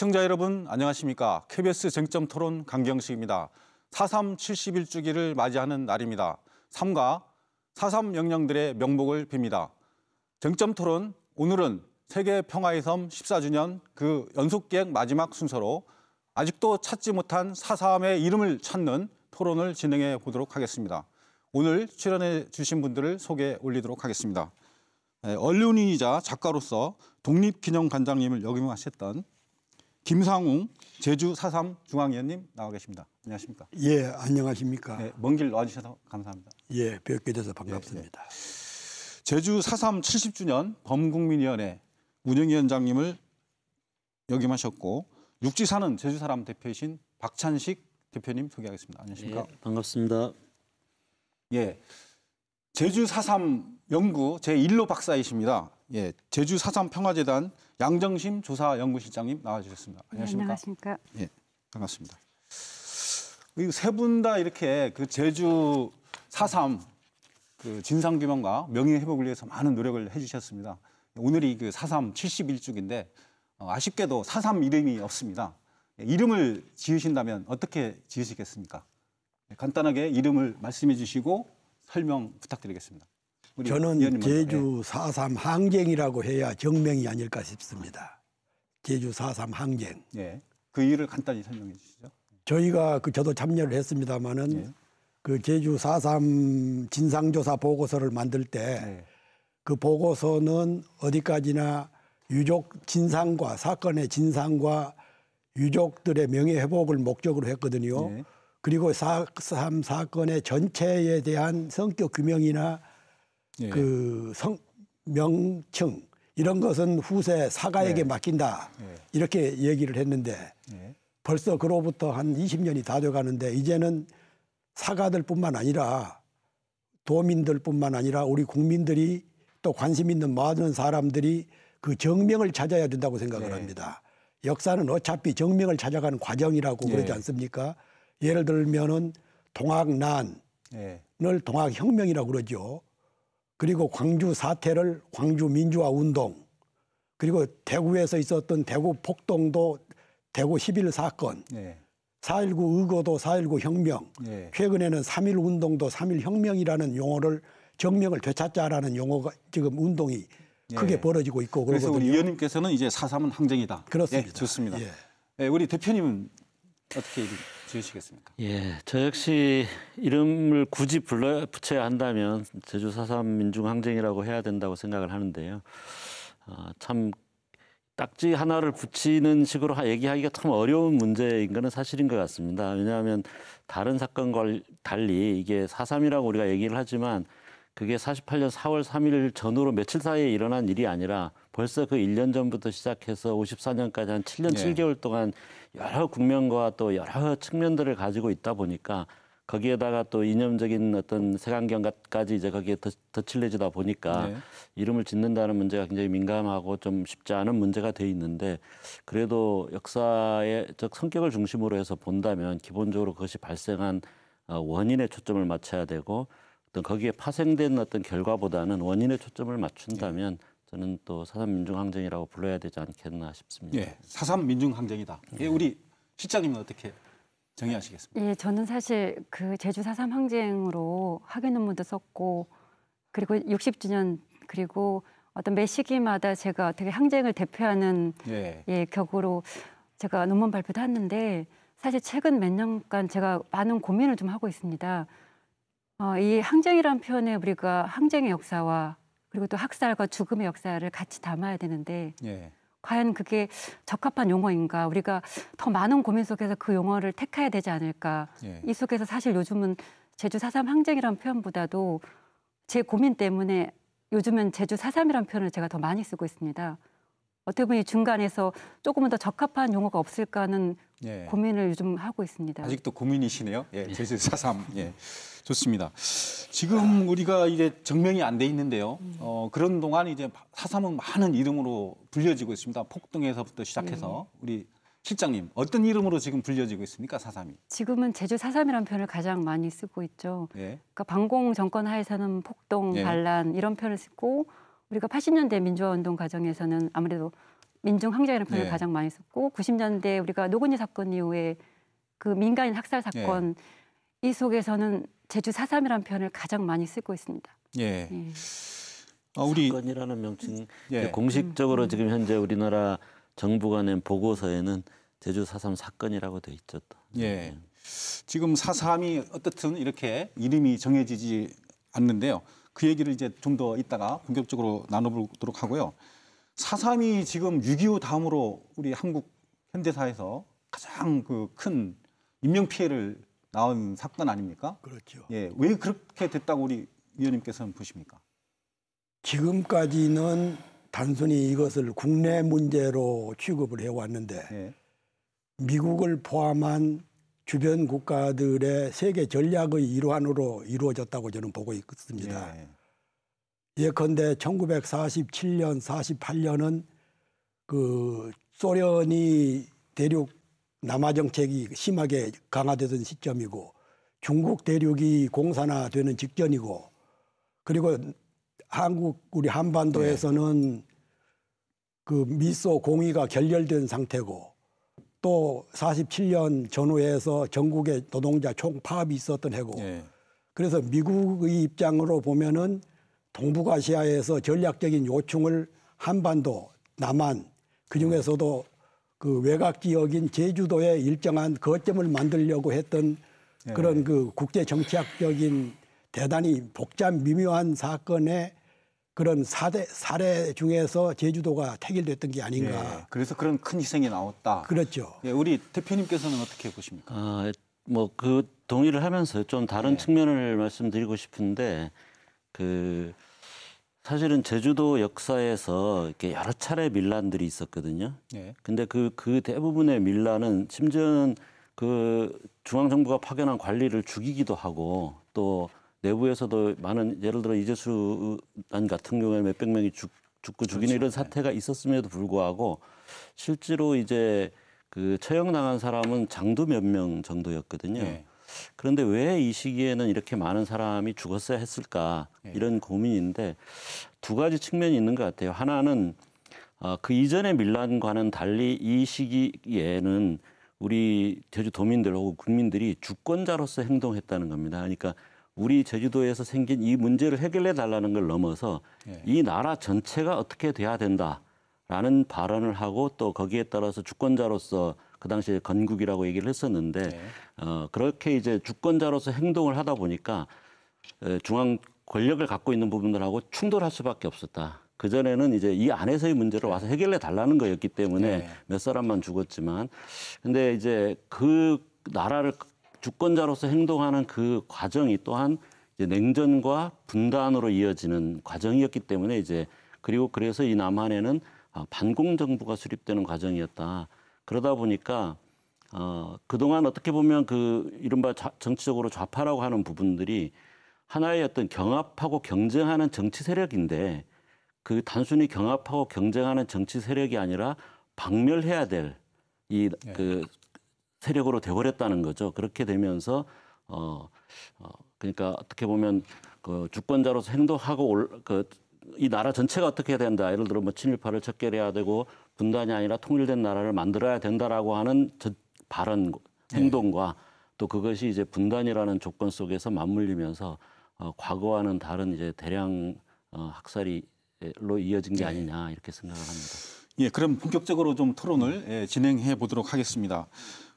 시청자 여러분 안녕하십니까? KBS 쟁점 토론 강경식입니다. 4.3 71주기를 맞이하는 날입니다. 3가4.3 영령들의 명복을 빕니다. 쟁점 토론 오늘은 세계 평화의 섬 14주년 그 연속기획 마지막 순서로 아직도 찾지 못한 사사함의 이름을 찾는 토론을 진행해 보도록 하겠습니다. 오늘 출연해 주신 분들을 소개 올리도록 하겠습니다. 네, 언론인이자 작가로서 독립기념관장님을 역임하셨던 김상웅 제주 4.3 중앙위원님 나와 계십니다. 안녕하십니까? 예, 안녕하십니까? 네, 먼길 와주셔서 감사합니다. 예, 뵙게 돼서 반갑습니다. 예, 예. 제주 4.3 70주년 범국민위원회 운영위원장님을 역임하셨고 육지사는 제주사람 대표이신 박찬식 대표님 소개하겠습니다. 안녕하십니까? 예, 반갑습니다. 예, 제주 4.3 연구 제1로 박사이십니다. 예, 제주 사삼 평화재단 양정심 조사 연구실장님 나와주셨습니다. 네, 안녕하십니까? 네, 안녕하십니까? 예, 반갑습니다. 세분 다 이렇게 그 제주 사삼 그 진상 규명과 명예 회복을 위해서 많은 노력을 해주셨습니다. 오늘이 그 사삼 71주기인데 어, 아쉽게도 사삼 이름이 없습니다. 예, 이름을 지으신다면 어떻게 지으시겠습니까? 예, 간단하게 이름을 말씀해 주시고 설명 부탁드리겠습니다. 저는 제주 4.3 항쟁이라고 해야 정명이 아닐까 싶습니다. 제주 4.3 항쟁. 예. 그 이유를 간단히 설명해 주시죠. 저희가 그 저도 참여를 했습니다마는 예. 그 제주 4.3 진상조사 보고서를 만들 때그 예. 보고서는 어디까지나 유족 진상과 사건의 진상과 유족들의 명예 회복을 목적으로 했거든요. 예. 그리고 4.3 사건의 전체에 대한 성격 규명이나 예. 그 성, 명칭 이런 것은 후세 사가에게 예. 맡긴다 예. 이렇게 얘기를 했는데 예. 벌써 그로부터 한 20년이 다 돼가는데 이제는 사가들뿐만 아니라 도민들뿐만 아니라 우리 국민들이 또 관심 있는 많은 사람들이 그 정명을 찾아야 된다고 생각을 예. 합니다. 역사는 어차피 정명을 찾아가는 과정이라고 예. 그러지 않습니까? 예를 들면은 동학난을 동학혁명이라고 그러죠. 그리고 광주 사태를 광주 민주화 운동, 그리고 대구에서 있었던 대구 폭동도 대구 11 사건, 네. 예. 4.19 의거도 4.19 혁명, 네. 최근에는 3.1 운동도 3.1 혁명이라는 용어를 정명을 되찾자라는 용어가 지금 운동이 예. 크게 예. 벌어지고 있고 그래서 그러거든요. 우리 위원님께서는 이제 사삼은 항쟁이다. 그렇습니다. 예, 좋습니다. 예. 우리 대표님은 어떻게 지으시겠습니까? 예, 저 역시 이름을 굳이 불러 붙여야 한다면 제주 4.3 민중항쟁이라고 해야 된다고 생각을 하는데요. 어, 참 딱지 하나를 붙이는 식으로 얘기하기가 참 어려운 문제인 것은 사실인 것 같습니다. 왜냐하면 다른 사건과 달리 이게 4.3이라고 우리가 얘기를 하지만 그게 48년 4월 3일 전후로 며칠 사이에 일어난 일이 아니라 벌써 그 1년 전부터 시작해서 54년까지 한 7년 예. 7개월 동안 여러 국면과 또 여러 측면들을 가지고 있다 보니까 거기에다가 또 이념적인 어떤 색안경까지 이제 거기에 더칠해지다 보니까 네. 이름을 짓는다는 문제가 굉장히 민감하고 좀 쉽지 않은 문제가 돼 있는데 그래도 역사의 즉 성격을 중심으로 해서 본다면 기본적으로 그것이 발생한 어, 원인에 초점을 맞춰야 되고 어떤 거기에 파생된 어떤 결과보다는 원인에 초점을 맞춘다면 네. 저는 또 사삼 민중항쟁이라고 불러야 되지 않겠나 싶습니다. 예, 사삼 민중항쟁이다. 예, 우리 실장님은 어떻게 정의하시겠습니까? 예, 저는 사실 그 제주 사삼 항쟁으로 학위 논문도 썼고 그리고 60주년 그리고 어떤 매 시기마다 제가 되게 항쟁을 대표하는 예. 예 격으로 제가 논문 발표도 했는데 사실 최근 몇 년간 제가 많은 고민을 좀 하고 있습니다. 어, 이 항쟁이란 표현에 우리가 항쟁의 역사와 그리고 또 학살과 죽음의 역사를 같이 담아야 되는데 예. 과연 그게 적합한 용어인가 우리가 더 많은 고민 속에서 그 용어를 택해야 되지 않을까 예. 이 속에서 사실 요즘은 제주 사삼 항쟁이라는 표현보다도 제 고민 때문에 요즘은 제주 사삼이라는 표현을 제가 더 많이 쓰고 있습니다. 어떻게 보면 이 중간에서 조금은 더 적합한 용어가 없을까 하는 예. 고민을 요즘 하고 있습니다. 아직도 고민이시네요. 예, 제주 4.3. 예. 좋습니다. 지금 우리가 이제 증명이 안 돼 있는데요. 음. 어, 그런 동안 이제 사삼은 많은 이름으로 불려지고 있습니다. 폭등에서부터 시작해서 음. 우리 실장님 어떤 이름으로 지금 불려지고 있습니까 사삼이? 지금은 제주 사삼이라는 표현을 가장 많이 쓰고 있죠. 예. 그러니까 방공 정권 하에서는 폭동, 예. 반란 이런 표현을 쓰고 우리가 80년대 민주화 운동 과정에서는 아무래도 민중 항쟁이라는 표현을 예. 가장 많이 썼고 90년대 우리가 노근이 사건 이후에 그 민간인 학살 예. 사건 이 속에서는 제주 사삼이라는 표현을 가장 많이 쓰고 있습니다. 예. 예. 아, 우리 사건이라는 명칭 예. 공식적으로 음. 지금 현재 우리나라 정부가 낸 보고서에는 제주 4.3 사건이라고 돼 있죠. 예. 예. 지금 4.3이 어떻든 이렇게 이름이 정해지지 않는데요. 그 얘기를 이제 좀더 이따가 본격적으로 나눠보도록 하고요. 4.3이 지금 6.25 다음으로 우리 한국 현대사에서 가장 그 큰 인명피해를 나온 사건 아닙니까? 그렇죠. 예, 왜 그렇게 됐다고 우리 위원님께서는 보십니까? 지금까지는 단순히 이것을 국내 문제로 취급을 해왔는데 예. 미국을 포함한 주변 국가들의 세계 전략의 일환으로 이루어졌다고 저는 보고 있습니다. 예. 예컨대 1947년, 48년은 그 소련이 대륙 남아 정책이 심하게 강화되던 시점이고 중국 대륙이 공산화되는 직전이고 그리고 한국 우리 한반도에서는 네. 그 미소 공의가 결렬된 상태고 또 47년 전후에서 전국의 노동자 총 파업이 있었던 해고 네. 그래서 미국의 입장으로 보면은 동북아시아에서 전략적인 요청을 한반도, 남한, 그중에서도 그 외곽 지역인 제주도에 일정한 거점을 만들려고 했던 예. 그런 네. 그 국제 정치학적인 대단히 복잡 미묘한 사건의 그런 사대, 사례 중에서 제주도가 태결됐던 게 아닌가. 네. 그래서 그런 큰 희생이 나왔다. 그렇죠. 네, 우리 대표님께서는 어떻게 보십니까? 아, 뭐 그 동의를 하면서 좀 다른 측면을 말씀드리고 싶은데 그 사실은 제주도 역사에서 이렇게 여러 차례 밀란들이 있었거든요. 네. 근데 그, 그 대부분의 밀란은 심지어는 그 중앙정부가 파견한 관리를 죽이기도 하고 또 내부에서도 많은 예를 들어 이재수 난 같은 경우에 몇백 명이 죽, 죽고 죽이는 그렇죠. 이런 네. 사태가 있었음에도 불구하고 실제로 이제 그 처형당한 사람은 장도 몇 명 정도였거든요. 네. 그런데 왜 이 시기에는 이렇게 많은 사람이 죽었어야 했을까 예. 이런 고민인데 두 가지 측면이 있는 것 같아요. 하나는 어, 그 이전의 밀란과는 달리 이 시기에는 우리 제주도민들 혹은 국민들이 주권자로서 행동했다는 겁니다. 그러니까 우리 제주도에서 생긴 이 문제를 해결해 달라는 걸 넘어서 예. 이 나라 전체가 어떻게 돼야 된다라는 발언을 하고 또 거기에 따라서 주권자로서 그 당시에 건국이라고 얘기를 했었는데 네. 어, 그렇게 이제 주권자로서 행동을 하다 보니까 중앙 권력을 갖고 있는 부분들하고 충돌할 수밖에 없었다. 그 전에는 이제 이 안에서의 문제를 와서 해결해 달라는 거였기 때문에 네. 몇 사람만 죽었지만 근데 이제 그 나라를 주권자로서 행동하는 그 과정이 또한 이제 냉전과 분단으로 이어지는 과정이었기 때문에 이제 그리고 그래서 이 남한에는 아, 반공 정부가 수립되는 과정이었다. 그러다 보니까 어, 그동안 어떻게 보면 그 이른바 좌, 정치적으로 좌파라고 하는 부분들이 하나의 어떤 경합하고 경쟁하는 정치 세력인데 그 단순히 경합하고 경쟁하는 정치 세력이 아니라 박멸해야 될 이그 네. 그 세력으로 돼버렸다는 거죠. 그렇게 되면서 어, 어 그러니까 어떻게 보면 그 주권자로서 행동하고 올, 그, 이 나라 전체가 어떻게 해야 된다. 예를 들어 뭐 친일파를 척결해야 되고 분단이 아니라 통일된 나라를 만들어야 된다라고 하는 저 발언 네. 행동과 네. 또 그것이 이제 분단이라는 조건 속에서 맞물리면서 어, 과거와는 다른 이제 대량 어, 학살이로 이어진 게 네. 아니냐 이렇게 생각을 합니다. 예, 그럼 본격적으로 좀 토론을 예, 진행해 보도록 하겠습니다.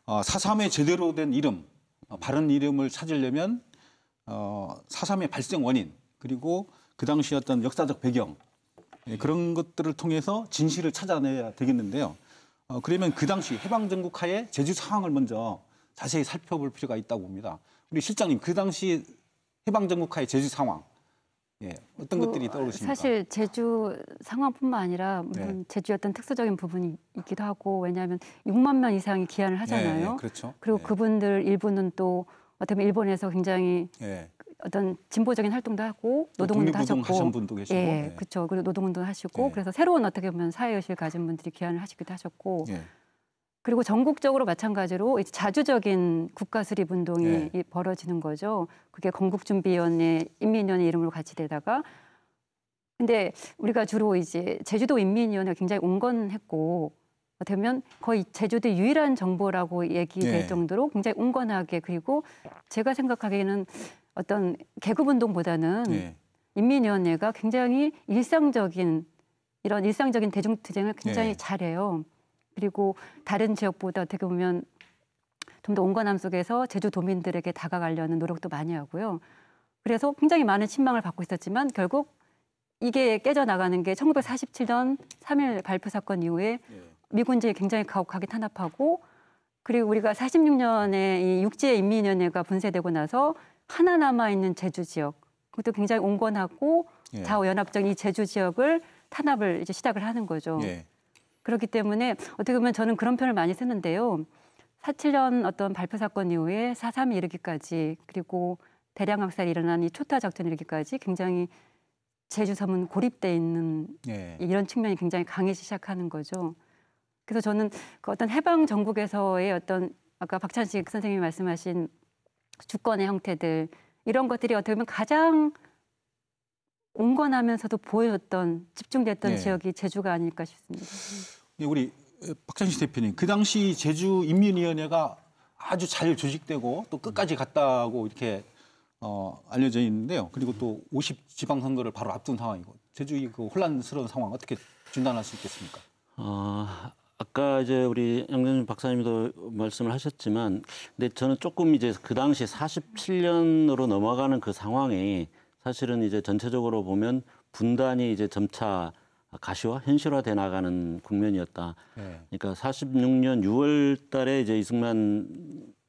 어, 아, 4.3의 제대로 된 이름, 어, 바른 이름을 찾으려면 어, 4.3의 발생 원인, 그리고 그당시 어떤 역사적 배경, 예, 그런 것들을 통해서 진실을 찾아내야 되겠는데요. 어, 그러면 그 당시 해방전국 하에 제주 상황을 먼저 자세히 살펴볼 필요가 있다고 봅니다. 우리 실장님 그 당시 해방전국 하에 제주 상황 예, 어떤 그, 것들이 떠오르십니까? 사실 제주 상황뿐만 아니라 네. 음, 제주의 어떤 특수적인 부분이 있기도 하고 왜냐하면 6만 명 이상이 기한을 네, 하잖아요. 네, 네, 그렇죠. 그리고 네. 그분들 일부는 또 어떻게 보면 일본에서 굉장히 예. 어떤 진보적인 활동도 하고 뭐 노동운동 도 하셨고 분도 계시고 예, 네. 그렇죠. 그리고 노동운동 도 하시고 네. 그래서 새로운 어떻게 보면 사회의식을 가진 분들이 귀환을 하시기도 하셨고 네. 그리고 전국적으로 마찬가지로 자주적인 국가 수립 운동이 벌어지는 거죠. 그게 건국준비위원회, 인민위원회 이름으로 같이 되다가 근데 우리가 주로 이제 제주도 인민위원회가 굉장히 온건했고 되면 거의 제주도 유일한 정보라고 얘기될 예. 정도로 굉장히 온건하게 그리고 제가 생각하기에는 어떤 계급 운동보다는 예. 인민위원회가 굉장히 일상적인 이런 일상적인 대중투쟁을 굉장히 예. 잘해요. 그리고 다른 지역보다 어떻게 보면 좀 더 온건함 속에서 제주도민들에게 다가가려는 노력도 많이 하고요. 그래서 굉장히 많은 신망을 받고 있었지만 결국 이게 깨져나가는 게 1947년 3일 발표 사건 이후에 예. 미군제 굉장히 가혹하게 탄압하고 그리고 우리가 46년에 이 육지의 인민연회가 분쇄되고 나서 하나 남아 있는 제주 지역 그것도 굉장히 온건하고 예. 자오연합적 이 제주 지역을 탄압을 이제 시작을 하는 거죠. 예. 그렇기 때문에 어떻게 보면 저는 그런 표현을 많이 쓰는데요. 47년 어떤 발표 사건 이후에 4.3이 이르기까지 그리고 대량 학살이 일어난 이 초타 작전 이르기까지 굉장히 제주 섬은 고립돼 있는 예. 이런 측면이 굉장히 강해지 시작하는 거죠. 그래서 저는 그 어떤 해방 정국에서의 어떤 아까 박찬식 선생님이 말씀하신 주권의 형태들 이런 것들이 어떻게 보면 가장 온건하면서도 보여줬던 집중됐던 네. 지역이 제주가 아닐까 싶습니다. 우리 박찬식 대표님 그 당시 제주 인민위원회가 아주 잘 조직되고 또 끝까지 갔다고 이렇게 어, 알려져 있는데요. 그리고 또 50 지방 선거를 바로 앞둔 상황이고 제주 이그 혼란스러운 상황 어떻게 진단할 수 있겠습니까? 어, 아까 이제 우리 양정준 박사님도 말씀을 하셨지만, 근데 저는 조금 이제 그 당시 47년으로 넘어가는 그 상황이 사실은 이제 전체적으로 보면 분단이 이제 점차 가시화, 현실화돼 나가는 국면이었다. 네. 그러니까 46년 6월달에 이제 이승만이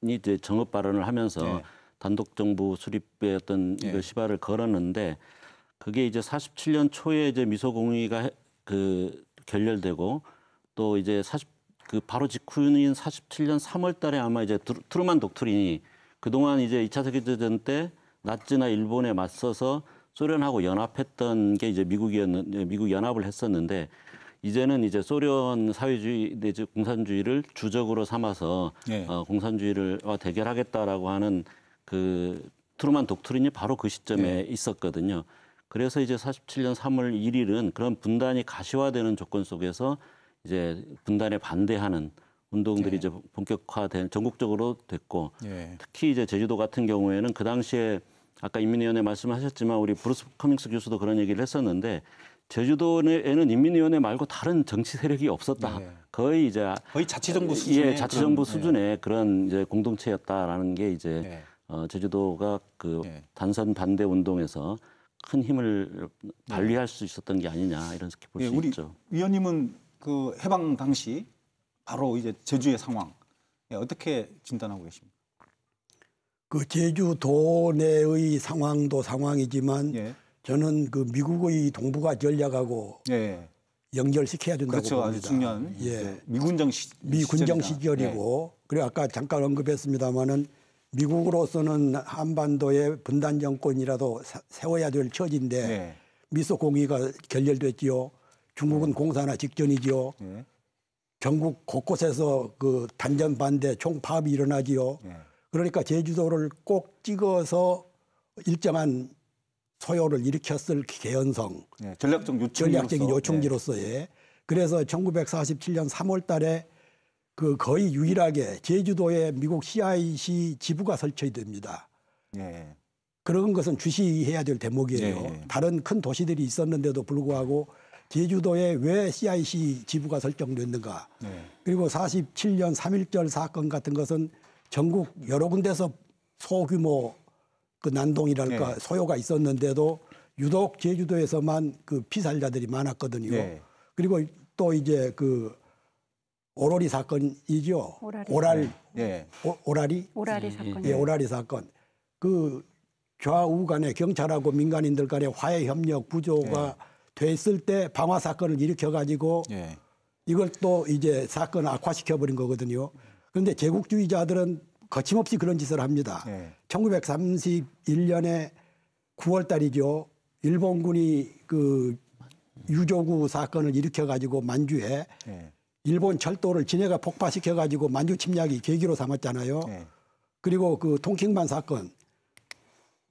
이제 정업 발언을 하면서 네. 단독 정부 수립의 어떤 네. 그 시발을 걸었는데 그게 이제 47년 초에 이제 미소공의가 그 결렬되고 또 이제 40, 그 바로 직후인 47년 3월 달에 아마 이제 트루만 독트린이 그동안 이제 2차 세계대전 때 나치나 일본에 맞서서 소련하고 연합했던 게 이제 미국이었는 미국 연합을 했었는데 이제는 이제 소련 사회주의 내지 공산주의를 주적으로 삼아서 네. 어, 공산주의를와 대결하겠다라고 하는 그 트루만 독트린이 바로 그 시점에 네. 있었거든요. 그래서 이제 47년 3월 1일은 그런 분단이 가시화되는 조건 속에서 이제 분단에 반대하는 운동들이 예. 이제 본격화된 전국적으로 됐고 예. 특히 이제 제주도 같은 경우에는 그 당시에 아까 인민위원회 말씀하셨지만 우리 브루스 커밍스 교수도 그런 얘기를 했었는데 제주도에는 인민위원회 말고 다른 정치 세력이 없었다. 예. 거의 이제 거의 자치정부 예, 수준의 예, 자치정부 그런, 수준의 그런 이제 공동체였다라는 게 이제 네. 어, 제주도가 그 단선 반대 운동에서 큰 힘을 발휘할 수 있었던 게 아니냐 이런 스렇게 볼수 예, 있죠. 위원님은 그 해방 당시 바로 이제 제주의 상황 예, 어떻게 진단하고 계십니까? 그 제주도 내의 상황도 상황이지만 예. 저는 그 미국의 동북아 전략하고 예. 연결시켜야 된다고 그렇죠, 봅니다. 아주 중요한 예. 미군정 시, 미군정 예. 시절이고 그리고 아까 잠깐 언급했습니다마는 미국으로서는 한반도의 분단 정권이라도 세워야 될 처지인데 예. 미소 공의가 결렬됐지요. 중국은 공산화 직전이지요. 예. 전국 곳곳에서 그 단전 반대 총파업이 일어나지요. 예. 그러니까 제주도를 꼭 찍어서 일정한 소요를 일으켰을 개연성. 예, 전략적 요충 전략적인 예. 요충지로서의. 그래서 1947년 3월 달에 그 거의 유일하게 제주도에 미국 CIC 지부가 설치됩니다. 예. 그런 것은 주시해야 될 대목이에요. 예, 다른 큰 도시들이 있었는데도 불구하고 제주도에 왜 CIC 지부가 설정됐는가. 네. 그리고 47년 3.1절 사건 같은 것은 전국 여러 군데서 소규모 그 난동이랄까 네. 소요가 있었는데도 유독 제주도에서만 그 피살자들이 많았거든요. 네. 그리고 또 이제 그 오로리 사건이죠. 오라리. 오랄, 네. 오, 오라리? 오라리 예, 예. 사건. 예, 오라리 사건. 그 좌우 간에 경찰하고 민간인들 간의 화해 협력 구조가 네. 됐을 때 방화 사건을 일으켜 가지고 예. 이걸 또 이제 사건을 악화시켜 버린 거거든요. 그런데 제국주의자들은 거침없이 그런 짓을 합니다. 예. 1931년에 9월 달이죠. 일본군이 그 유조구 사건을 일으켜 가지고 만주에 예. 일본 철도를 진해가 폭파시켜 가지고 만주 침략이 계기로 삼았잖아요. 예. 그리고 그 통킹만 사건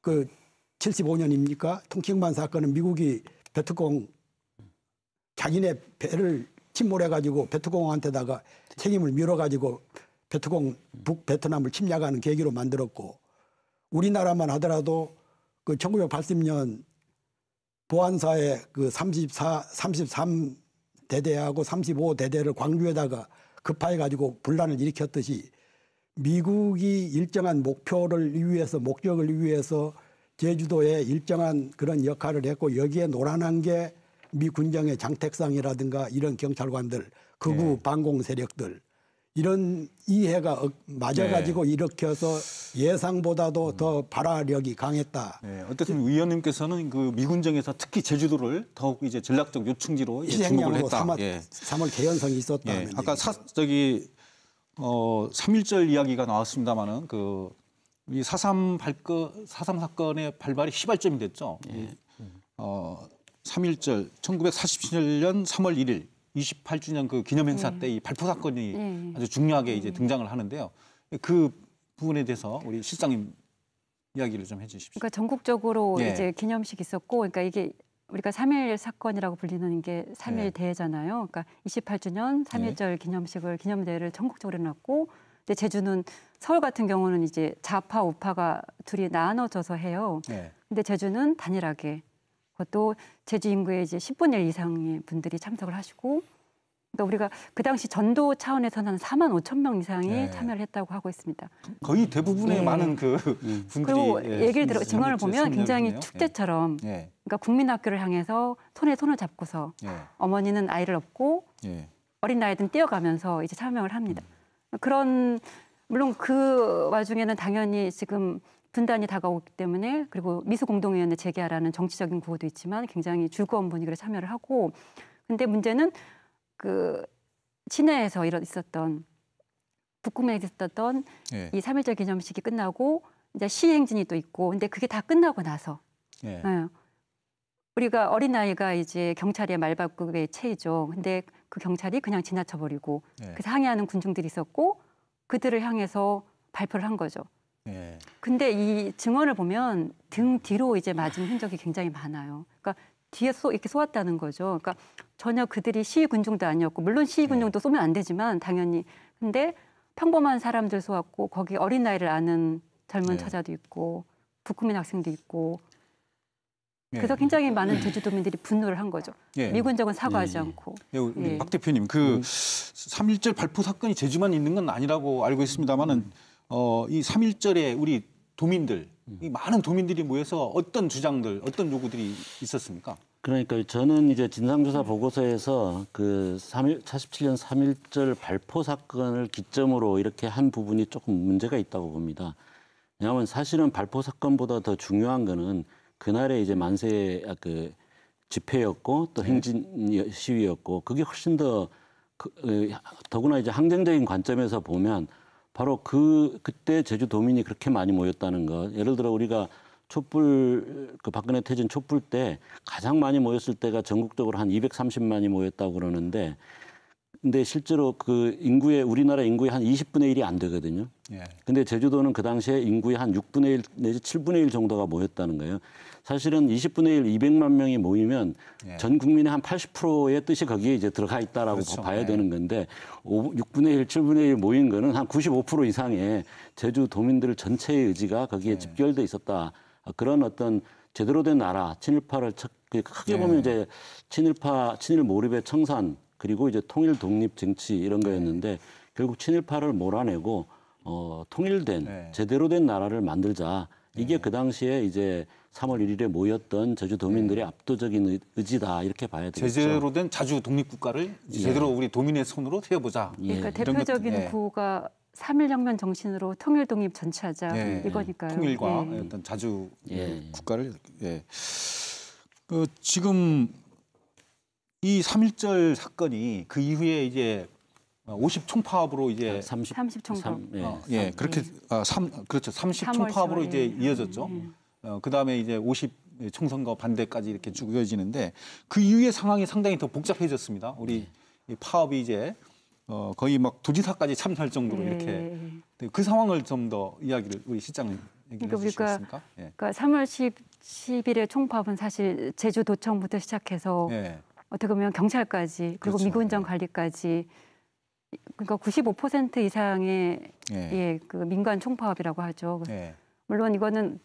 그 75년입니까? 통킹만 사건은 미국이 베트콩 자기네 배를 침몰해가지고 베트콩한테다가 책임을 밀어가지고 베트콩 북베트남을 침략하는 계기로 만들었고 우리나라만 하더라도 그 1980년 보안사의 그 34, 33대대하고 35대대를 광주에다가 급파해 가지고 분란을 일으켰듯이 미국이 일정한 목표를 위해서 목적을 위해서 제주도에 일정한 그런 역할을 했고 여기에 노란한 게미 군정의 장택상이라든가 이런 경찰관들 극우 네. 반공 세력들 이런 이해가 맞아가지고 네. 일으켜서 예상보다도 음. 더 발화력이 강했다. 네, 어쨌든 위원님께서는 그 미군정에서 특히 제주도를 더욱 이제 전략적 요충지로 주목을 했다. 삼아, 예. 삼월 개연성이 있었다. 예. 아까 사, 저기 어, 3.1절 이야기가 나왔습니다마는 그이 사삼 발거 사삼 사건의 발발이 시발점이 됐죠. 예. 어, 3일절 1947년 3월 1일 28주년 그 기념행사 음. 네. 때이 발포 사건이 음. 아주 중요하게 이제 등장을 하는데요. 그 부분에 대해서 우리 실장님 이야기를 좀 해주십시오. 그러니까 전국적으로 예. 이제 기념식 있었고, 그러니까 이게 우리가 3일 사건이라고 불리는 게3일 예. 대회잖아요. 그러니까 28주년 3일절 예. 기념식을 기념대회를 전국적으로 해놨고 근데 제주는 서울 같은 경우는 이제 좌파 우파가 둘이 나눠져서 해요. 네. 근데 제주는 단일하게 그것도 제주 인구의 이제 10분의 1 이상의 분들이 참석을 하시고 그러니까 우리가 그 당시 전도 차원에서는 한 4만 5천 명 이상이 네. 참여를 했다고 하고 있습니다. 거의 대부분의 네. 많은 그 분들이 그리고 예, 얘기를 들어 증언을 보면 굉장히 축제처럼 네. 그러니까 국민학교를 향해서 손에 손을 잡고서 예. 어머니는 아이를 업고 어린 나이든 뛰어가면서 이제 참여를 합니다. 음. 그런 물론 그 와중에는 당연히 지금 분단이 다가오기 때문에 그리고 미수 공동위원회 재개하라는 정치적인 구호도 있지만 굉장히 즐거운 분위기로 참여를 하고 근데 문제는 그시내에서 이런 있었던 북구에 있었던 예. 이삼일절 기념식이 끝나고 이제 시행진이 또 있고 근데 그게 다 끝나고 나서 예. 예. 우리가 어린아이가 이제 경찰의 말바꾸기에 체이죠 근데 그 경찰이 그냥 지나쳐버리고 네. 그항의하는 군중들이 있었고 그들을 향해서 발표를 한 거죠. 네. 근데 이 증언을 보면 등 뒤로 이제 맞은 흔적이 굉장히 많아요. 그러니까 뒤에 쏘, 이렇게 쏘았다는 거죠. 그러니까 전혀 그들이 시위 군중도 아니었고 물론 시위 네. 군중도 쏘면 안 되지만 당연히 근데 평범한 사람들 쏘았고 거기 어린 나이를 아는 젊은 네. 처자도 있고 북구민 학생도 있고 예. 그래서 굉장히 많은 제주도민들이 분노를 한 거죠. 예. 미군정은 사과하지 예. 않고. 예, 박 대표님, 그 3.1절 음. 발포 사건이 제주만 있는 건 아니라고 알고 있습니다만은 어, 이 3.1절에 우리 도민들, 이 많은 도민들이 모여서 어떤 주장들, 어떤 요구들이 있었습니까? 그러니까 저는 이제 진상조사 보고서에서 그 3일, 47년 3.1절 발포 사건을 기점으로 이렇게 한 부분이 조금 문제가 있다고 봅니다. 왜냐하면 사실은 발포 사건보다 더 중요한 거는 그날에 이제 만세 아, 그 집회였고 또 네. 행진 네. 시위였고 그게 훨씬 더 그, 그, 더구나 이제 항쟁적인 관점에서 보면 바로 그 그때 제주도민이 그렇게 많이 모였다는 것. 예를 들어 우리가 촛불 그 박근혜 퇴진 촛불 때 가장 많이 모였을 때가 전국적으로 한 230만이 모였다고 그러는데 근데 실제로 그 인구의 우리나라 인구의 한 20분의 1이 안 되거든요. 예. 근데 제주도는 그 당시에 인구의 한 6분의 1 내지 7분의 1 정도가 모였다는 거예요. 사실은 20분의 1 200만 명이 모이면 예. 전 국민의 한 80%의 뜻이 거기에 이제 들어가 있다라고 그렇죠. 봐야 예. 되는 건데 5, 6분의 1, 7분의 1 모인 거는 한 95% 이상의 제주 도민들 전체의 의지가 거기에 예. 집결돼 있었다. 그런 어떤 제대로 된 나라 친일파를 그 크게 예. 보면 이제 친일파 친일 몰입의 청산 그리고 이제 통일 독립 정치 이런 예. 거였는데 결국 친일파를 몰아내고 어, 통일된 예. 제대로 된 나라를 만들자. 이게 그 당시에 이제 3월 1일에 모였던 제주도민들의 네. 압도적인 의지다 이렇게 봐야 되겠죠. 제대로된 자주 독립국가를 예. 제대로 우리 도민의 손으로 세워보자. 예. 그러니까 대표적인 예. 구호가 3일혁명 정신으로 통일 독립 전체하자 예. 이거니까요. 통일과 예. 어떤 자주 예. 국가를. 예. 그 지금 이 3.1절 사건이 그 이후에 이제 50 총파업으로 이제 30, 30 총파업. 3, 예. 어, 예. 그렇게 예. 아, 3 그렇죠. 30 총파업으로 이제 이어졌죠. 어, 그다음에 이제 50총선과 반대까지 이렇게 쭉 이어지는데 그 이후의 상황이 상당히 더 복잡해졌습니다. 우리 네. 파업이 이제 어, 거의 막 도지사까지 참여할 정도로 네. 이렇게 네, 그 상황을 좀 더 이야기를 우리 시장님 얘기해 그러니까 주시겠습니까? 예. 그러니까 3월 10, 1 0일에 총파업은 사실 제주도청부터 시작해서 예. 어떻게 보면 경찰까지 그리고 그렇죠. 미군정 관리까지 그러니까 95% 이상의 예. 예. 그 민간 총파업이라고 하죠. 물론 이거는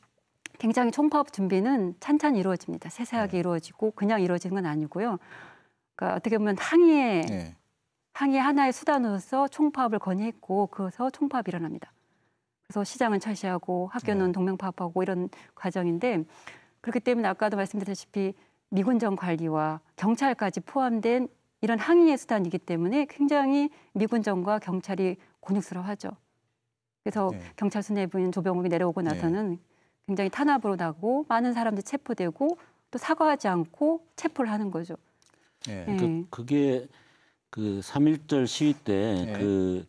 굉장히 총파업 준비는 찬찬히 이루어집니다. 세세하게 네. 이루어지고 그냥 이루어지는 건 아니고요. 그러니까 어떻게 보면 항의의 네. 항의 하나의 수단으로서 총파업을 건의했고 그래서 총파업이 일어납니다. 그래서 시장은 철시하고 학교는 네. 동맹파업하고 이런 과정인데 그렇기 때문에 아까도 말씀드렸다시피 미군정 관리와 경찰까지 포함된 이런 항의의 수단이기 때문에 굉장히 미군정과 경찰이 곤욕스러워하죠. 그래서 네. 경찰 수뇌부인 조병욱이 내려오고 나서는 네. 굉장히 탄압으로 나고 많은 사람들이 체포되고 또 사과하지 않고 체포를 하는 거죠. 예. 예. 그, 게그 3.1절 시위 때그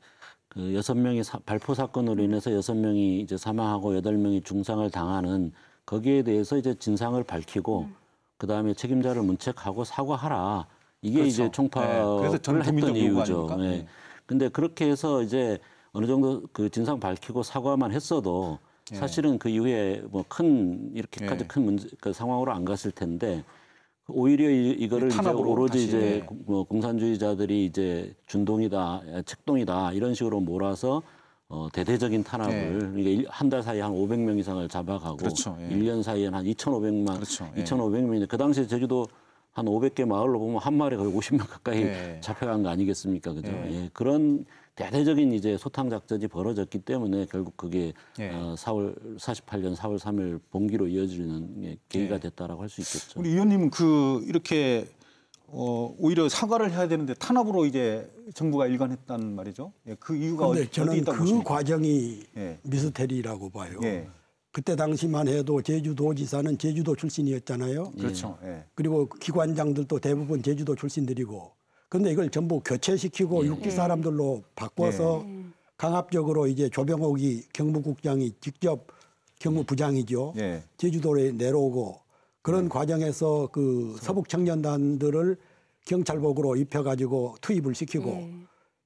예. 그6명이 그 사, 발포 사건으로 인해서 6명이 이제 사망하고 8명이 중상을 당하는 거기에 대해서 이제 진상을 밝히고 음. 그다음에 책임자를 문책하고 사과하라. 이게 그렇죠. 이제 총파를 네. 했던 이유죠. 예. 네. 근데 그렇게 해서 이제 어느 정도 그 진상 밝히고 사과만 했어도 예. 사실은 그 이후에 뭐 큰 이렇게까지 예. 큰 문제 그 상황으로 안 갔을 텐데 오히려 이, 이 거를 이제 오로지 다시, 이제 예. 뭐 공산주의자들이 이제 준동이다, 책동이다 이런 식으로 몰아서 어, 대대적인 탄압을 예. 이게 그러니까 한달 사이에 한 500명 이상을 잡아가고 그렇죠, 예. 1년 사이에한 2,500만 그렇죠, 예. 2,500명이 그 당시에 제주도 한 500개 마을로 보면 한 마을에 거의 50명 가까이 예. 잡혀간 거 아니겠습니까? 그죠? 예. 그런 대대적인 이제 소탕 작전이 벌어졌기 때문에 결국 그게 예. 어, 4월 48년 4월 3일 봉기로 이어지는 예, 계기가 예. 됐다라고 할 수 있겠죠. 우리 의원님 은그 이렇게 어, 오히려 사과를 해야 되는데 탄압으로 이제 정부가 일관했단 말이죠. 예, 그 이유가 어디, 저는 어디 그 보십니까? 과정이 예. 미스테리라고 봐요. 예. 그때 당시만 해도 제주도지사는 제주도 출신이었잖아요. 그렇죠. 예. 예. 그리고 기관장들도 대부분 제주도 출신들이고 근데 이걸 전부 교체시키고 예. 육지 예. 사람들로 바꿔서 예. 강압적으로 이제 조병옥이 경무국장이 직접 경무부장이죠. 제주도에 내려오고 그런 과정에서 그 서북 청년단들을 경찰복으로 입혀가지고 투입을 시키고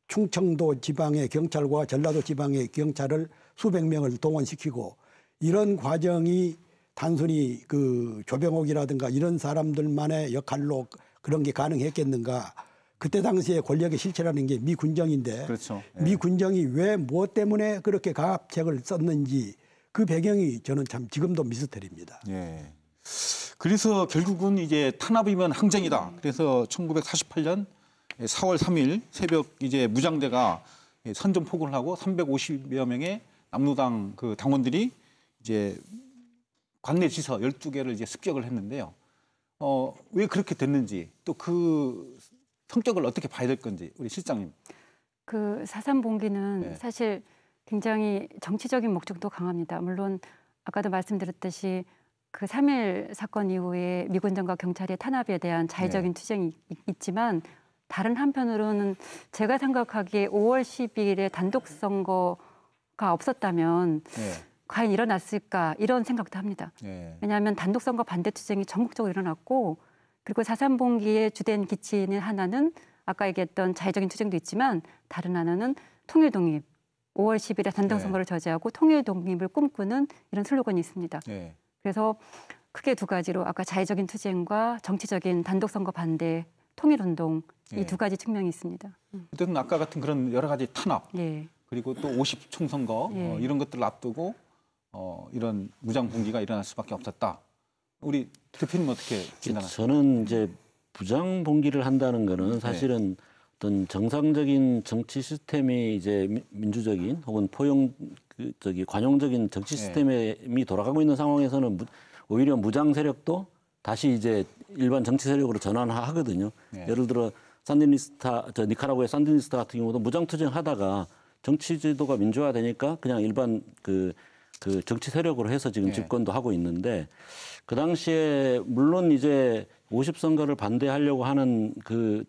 충청도 지방의 경찰과 전라도 지방의 경찰을 수백 명을 동원시키고 이런 과정이 단순히 그 조병옥이라든가 이런 사람들만의 역할로 그런 게 가능했겠는가 그때 당시에 권력의 실체라는 게 미 군정인데 그렇죠. 예. 미 군정이 왜 뭐 때문에 그렇게 강압책을 썼는지 그 배경이 저는 참 지금도 미스터리입니다. 예. 그래서 결국은 이제 탄압이면 항쟁이다. 그래서 1948년 4월 3일 새벽 이제 무장대가 선전포고를 하고 350여 명의 남로당 그 당원들이 이제 관내 지서 12개를 이제 습격을 했는데요. 어, 왜 그렇게 됐는지 또그 성격을 어떻게 봐야 될 건지 우리 실장님. 그 사산 봉기는 네. 사실 굉장히 정치적인 목적도 강합니다. 물론 아까도 말씀드렸듯이 그 3일 사건 이후에 미군정과 경찰의 탄압에 대한 자의적인 네. 투쟁이 있지만 다른 한편으로는 제가 생각하기에 5월 10일에 단독 선거가 없었다면 네. 과연 일어났을까 이런 생각도 합니다. 네. 왜냐하면 단독 선거 반대 투쟁이 전국적으로 일어났고 그리고 사삼봉기의 주된 기치는 하나는 아까 얘기했던 자의적인 투쟁도 있지만 다른 하나는 통일 독립. 5월 10일에 단독 네. 선거를 저지하고 통일 독립을 꿈꾸는 이런 슬로건이 있습니다. 네. 그래서 크게 두 가지로 아까 자의적인 투쟁과 정치적인 단독 선거 반대 통일 운동 이두 네. 예. 가지 측면이 있습니다. 그때는 음. 아까 같은 그런 여러 가지 탄압 예. 그리고 또 50 총선거 어, 예. 어, 이런 것들을 앞두고 어, 이런 무장 분기가 일어날 수밖에 없었다. 우리 대표님 어떻게 진단하세요? 저는 이제 부장 봉기를 한다는 거는 네. 사실은 네. 어떤 정상적인 정치 시스템이 이제 민주적인 혹은 포용 그 저기 관용적인 정치 네. 시스템이 네. 돌아가고 있는 상황에서는 오히려 무장 세력도 다시 이제 일반 정치 세력으로 전환하거든요. 네. 예를 들어 산디니스타 저 니카라고의 산디니스타 같은 경우도 무장 투쟁하다가 정치 제도가 민주화되니까 그냥 일반 그그 그 정치 세력으로 해서 지금 네. 집권도 하고 있는데 그 당시에 물론 이제 50선거를 반대하려고 하는 그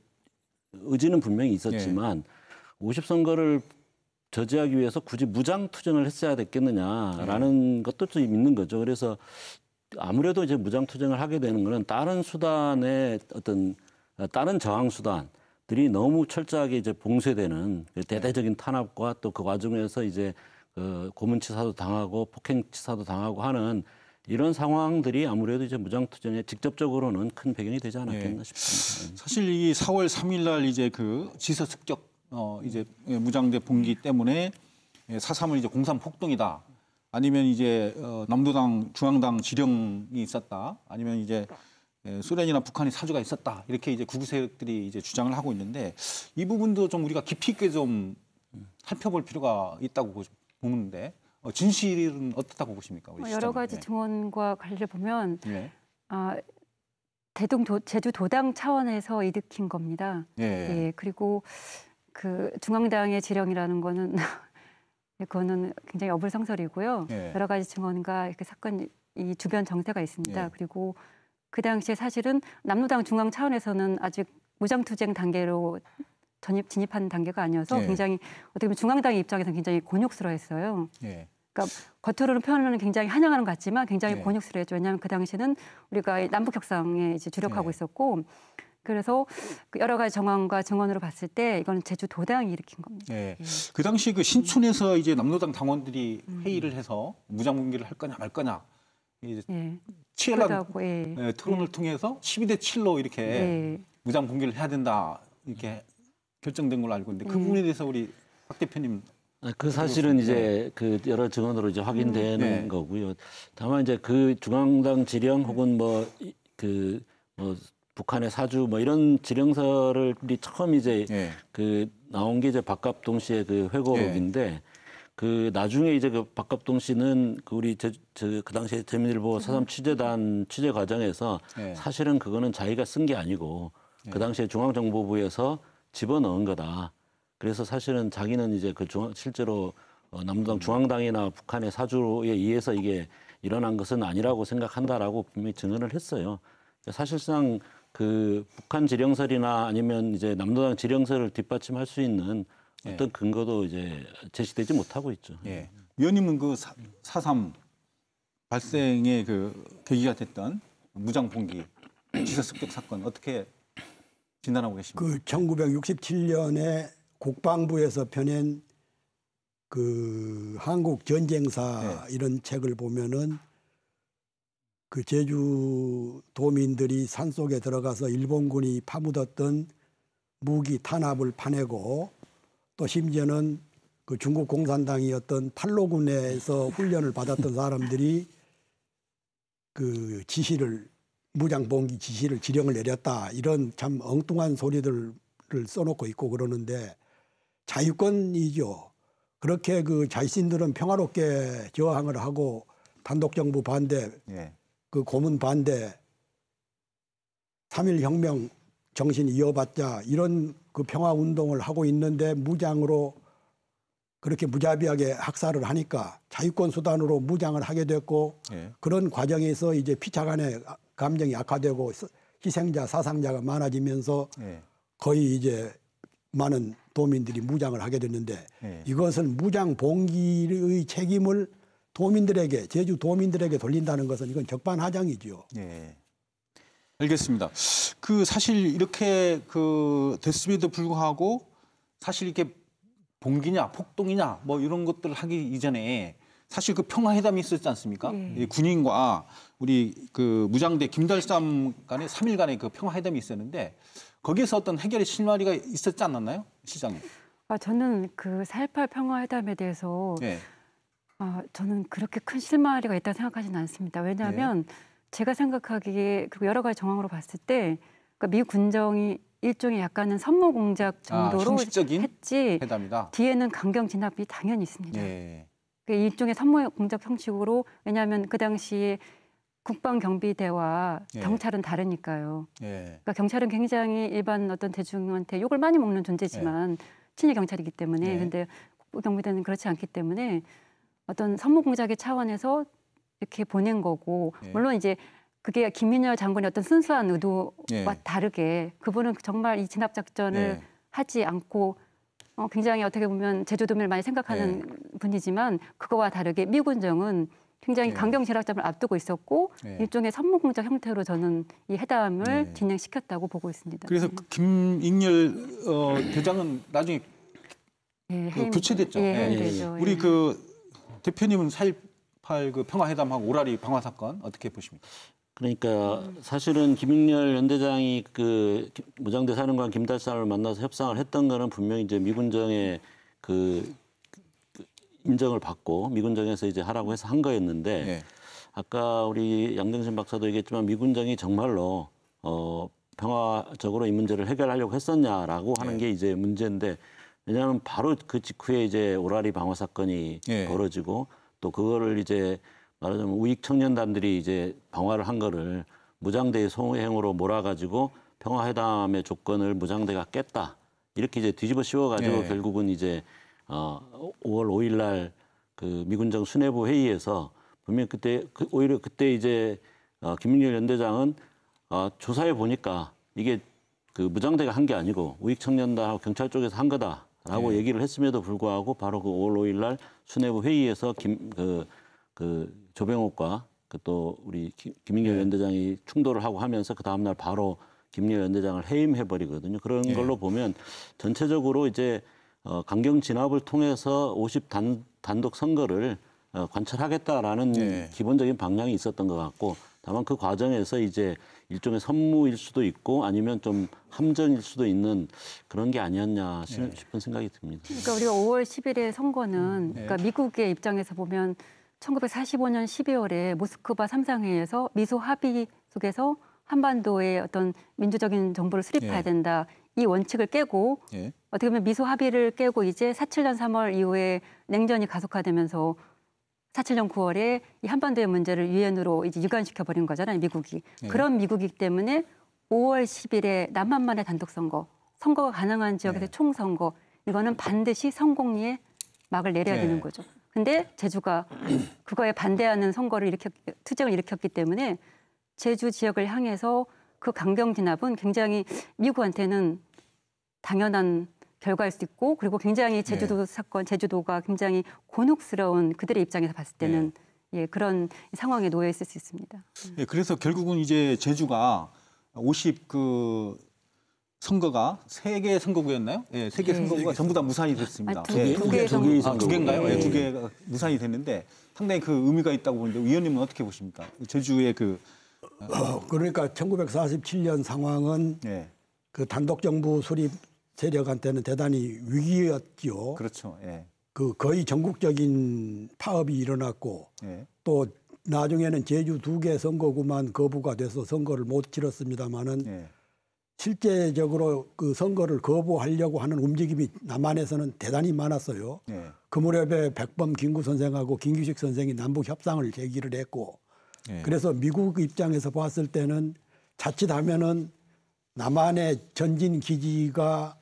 의지는 분명히 있었지만 예. 50선거를 저지하기 위해서 굳이 무장 투쟁을 했어야 됐겠느냐라는 예. 것도 좀 있는 거죠. 그래서 아무래도 이제 무장 투쟁을 하게 되는 거는 다른 수단의 어떤 다른 저항 수단 들이 너무 철저하게 이제 봉쇄되는 그 예. 대대적인 탄압과 또그 과정에서 이제 그 고문치사도 당하고 폭행치사도 당하고 하는 이런 상황들이 아무래도 이제 무장투쟁에 직접적으로는 큰 배경이 되지 않았겠나 네. 싶습니다. 네. 사실 이 4월 3일날 이제 그지사 습격 어 이제 무장대 봉기 때문에 예, 사삼을 이제 공산 폭동이다. 아니면 이제 어, 남도당 중앙당 지령이 있었다. 아니면 이제 예, 소련이나 북한이 사주가 있었다. 이렇게 이제 구구 세력들이 이제 주장을 하고 있는데 이 부분도 좀 우리가 깊이 있게 좀 음. 살펴볼 필요가 있다고 보는데 어, 진실은 어떻다고 보십니까? 우리 어, 여러 가지 네. 증언과 관련해 보면 예. 아, 대동 도, 제주도당 차원에서 일으킨 겁니다. 예. 예. 그리고 그 중앙당의 지령이라는 거는 그거는 굉장히 어불성설이고요. 예. 여러 가지 증언과 이렇게 사건 이 주변 정세가 있습니다. 예. 그리고 그 당시에 사실은 남로당 중앙 차원에서는 아직 무장투쟁 단계로 전입 진입한 단계가 아니어서 예. 굉장히 어떻게 보면 중앙당의 입장에서는 굉장히 곤욕스러웠어요. 예. 그러니까 겉으로는 표현하는 굉장히 환영하는것 같지만 굉장히 네. 곤욕스러워죠 왜냐하면 그 당시에는 우리가 남북 협상에 이제 주력하고 네. 있었고 그래서 그 여러 가지 정황과 증언으로 봤을 때 이건 제주 도당이 일으킨 겁니다. 네. 예. 그 당시 그 신촌에서 이제 남로당 당원들이 음. 회의를 해서 무장공개를할 거냐 말 거냐 이제 예. 치열한 그렇다고, 예. 네, 토론을 예. 통해서 12대 7로 이렇게 예. 무장공개를 해야 된다 이렇게 결정된 걸로 알고 있는데 그 예. 부분에 대해서 우리 박 대표님 아, 그 사실은 이제 그 여러 증언으로 이제 확인되는 음, 네. 거고요. 다만 이제 그 중앙당 지령 혹은 뭐 그뭐 그 뭐 북한의 사주 뭐 이런 지령서를 처음 이제 네. 그 나온 게 이제 박갑동 씨의 그 회고록인데 네. 그 나중에 이제 그 박갑동 씨는 그 우리 저, 저, 그 당시에 재민일보 음. 사삼 취재단 취재 과정에서 예. 사실은 그거는 자기가 쓴 게 아니고 그 당시에 중앙정보부에서 집어넣은 거다. 그래서 사실은 자기는 이제 그중 실제로 어, 남당 중앙당이나 북한의 사주에 의해서 이게 일어난 것은 아니라고 생각한다라고 분명히 증언을 했어요. 사실상 그 북한 지령설이나 아니면 이제 남도당 지령설을 뒷받침할 수 있는 예. 어떤 근거도 이제 제시되지 못하고 있죠. 예. 위원님은 그 사 삼 발생의 그 계기가 됐던 무장 봉기 지사습격 사건 어떻게 진단하고 계십니까? 그 1967년에 국방부에서 펴낸 그 한국 전쟁사 네. 이런 책을 보면은 그 제주 도민들이 산 속에 들어가서 일본군이 파묻었던 무기 탄압을 파내고 또 심지어는 그 중국 공산당이었던 팔로군에서 훈련을 받았던 사람들이 그 지시를 무장 봉기 지시를 지령을 내렸다 이런 참 엉뚱한 소리들을 써놓고 있고 그러는데 자유권이죠. 그렇게 그 자신들은 평화롭게 저항을 하고 단독 정부 반대, 예. 그 고문 반대, 삼일 혁명 정신 이어받자 이런 그 평화 운동을 하고 있는데 무장으로 그렇게 무자비하게 학살을 하니까 자유권 수단으로 무장을 하게 됐고 예. 그런 과정에서 이제 피차간의 감정이 악화되고 희생자 사상자가 많아지면서 예. 거의 이제 많은 도민들이 무장을 하게 됐는데 네. 이것은 무장 봉기의 책임을 도민들에게 제주 도민들에게 돌린다는 것은 이건 적반하장이지요. 네. 예. 알겠습니다. 그 사실 이렇게 그 됐음에도 불구하고 사실 이렇게 봉기냐 폭동이냐 뭐 이런 것들을 하기 이전에 사실 그 평화회담이 있었지 않습니까? 네. 군인과 우리 그 무장대 김달삼 간의 3일간의 그 평화회담이 있었는데 거기에서 어떤 해결의 실마리가 있었지 않았나요? 시장에? 아, 저는 그 살팔 평화회담에 대해서 네. 아, 저는 그렇게 큰 실마리가 있다고 생각하지는 않습니다. 왜냐하면 네. 제가 생각하기에 그리고 여러 가지 정황으로 봤을 때 그러니까 미 군정이 일종의 약간은 선무 공작 아, 정도로 아, 했지 회담이다. 뒤에는 강경 진압이 당연히 있습니다. 네. 그 일종의 선무 공작 형식으로 왜냐하면 그 당시에 국방 경비 대와 예. 경찰은 다르니까요. 예. 그러니까 경찰은 굉장히 일반 어떤 대중한테 욕을 많이 먹는 존재지만 예. 친일 경찰이기 때문에 예. 근데 국방 경비대는 그렇지 않기 때문에 어떤 선무 공작의 차원에서 이렇게 보낸 거고 예. 물론 이제 그게 김민열 장군의 어떤 순수한 의도와 다르게 그분은 정말 이 진압 작전을 하지 않고 어, 굉장히 어떻게 보면 제주도민을 많이 생각하는 분이지만 그거와 다르게 미군정은 굉장히 예. 강경 절약점을 앞두고 있었고 예. 일종의 선문공작 형태로 저는 이 회담을 예. 네. 진행시켰다고 보고 있습니다. 그래서 그 김익렬 어, 대장은 나중에 예, 그 교체됐죠. 예, 우리 예. 그 대표님은 4.18그 평화회담하고 오라리 방화 사건 어떻게 보십니까? 그러니까 사실은 김익렬 연대장이 그 무장대사령관 김달산을 만나서 협상을 했던 거는 분명히 이제 미군정의 그 인정을 받고 미군정에서 이제 하라고 해서 한 거였는데 네. 아까 우리 양정신 박사도 얘기했지만 미군정이 정말로 어, 평화적으로 이 문제를 해결하려고 했었냐라고 하는 네. 게 이제 문제인데 왜냐하면 바로 그 직후에 이제 오라리 방화 사건이 네. 벌어지고 또 그거를 이제 말하자면 우익 청년단들이 이제 방화를 한 거를 무장대의 소행으로 몰아가지고 평화회담의 조건을 무장대가 깼다 이렇게 이제 뒤집어 씌워가지고 네. 결국은 이제 어, 5월 5일 날그 미군정 수뇌부 회의에서 분명 그때 그 오히려 그때 이제 어, 김민열 연대장은 어, 조사해 보니까 이게 그 무장대가 한 게 아니고 우익 청년단하고 경찰 쪽에서 한 거다라고 네. 얘기를 했음에도 불구하고 바로 그 5월 5일 날 수뇌부 회의에서 김 그 그 조병옥과 그 또 우리 김민열 네. 예. 연대장이 충돌을 하고 하면서 그 다음 날 바로 김민열 연대장을 해임해 버리거든요. 그런 네. 걸로 보면 전체적으로 이제 어, 강경 진압을 통해서 50 단, 단독 선거를 어, 관철하겠다라는 네. 기본적인 방향이 있었던 것 같고 다만 그 과정에서 이제 일종의 선무일 수도 있고 아니면 좀 함정일 수도 있는 그런 게 아니었냐 예. 싶은 네. 생각이 듭니다. 그러니까 우리가 5월 1 0일 선거는 음. 그러니까 예. 미국의 입장에서 보면 1945년 12월에 모스크바 삼상회에서 미소 합의 속에서 한반도의 어떤 민주적인 정보를 수립해야 된다 이 원칙을 깨고 예. 어떻게 보면 미소 합의를 깨고 이제 47년 3월 이후에 냉전이 가속화되면서 47년 9월에 이 한반도의 문제를 유엔으로 이제 유관시켜 버린 거잖아요, 미국이. 네. 그런 미국이기 때문에 5월 10일에 남한만의 단독 선거, 선거가 가능한 지역에서 네. 총선거 이거는 반드시 성공리에 막을 내려야 네. 되는 거죠. 근데 제주가 그거에 반대하는 선거를 일으켰 투쟁을 일으켰기 때문에 제주 지역을 향해서 그 강경 진압은 굉장히 미국한테는 당연한 결과일 수 있고 그리고 굉장히 네. 제주도 네. 사건 제주도가 굉장히 곤혹스러운 그들의 입장에서 봤을 때는 네. 예, 그런 상황에 놓여 있을 수 있습니다. 네, 그래서 결국은 이제 제주가 50 그 선거가 세개 선거구였나요? 예, 네, 세개 네. 선거구가 전부 다 무산이 됐습니다. 아, 두, 네, 두, 개, 두, 개, 두, 아, 두 개인가요? 예, 네. 두 예. 개가 무산이 됐는데 상당히 그 의미가 있다고 보는데 위원님은 어떻게 보십니까? 제주의 그 어, 그러니까 1947년 상황은 그 단독 정부 수립 세력한테는 대단히 위기였지요. 그렇죠. 예. 그 거의 전국적인 파업이 일어났고 예. 또 나중에는 제주 두 개 선거구만 거부가 돼서 선거를 못 치렀습니다마는 예. 실제적으로 그 선거를 거부하려고 하는 움직임이 남한에서는 대단히 많았어요. 예. 그 무렵에 백범 김구 선생하고 김규식 선생이 남북 협상을 제기를 했고 예. 그래서 미국 입장에서 봤을 때는 자칫하면은 남한의 전진 기지가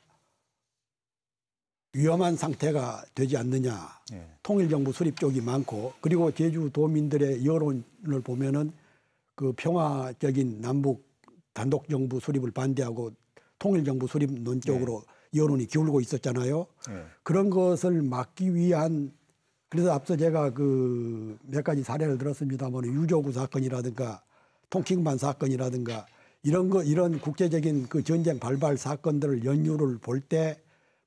위험한 상태가 되지 않느냐. 예. 통일정부 수립 쪽이 많고 그리고 제주도민들의 여론을 보면은 그 평화적인 남북 단독 정부 수립을 반대하고 통일 정부 수립 논 쪽으로 예. 여론이 기울고 있었잖아요. 예. 그런 것을 막기 위한 그래서 앞서 제가 그 몇 가지 사례를 들었습니다만 유조구 사건이라든가 통킹반 사건이라든가 이런 거 이런 국제적인 그 전쟁 발발 사건들을 연유를 볼때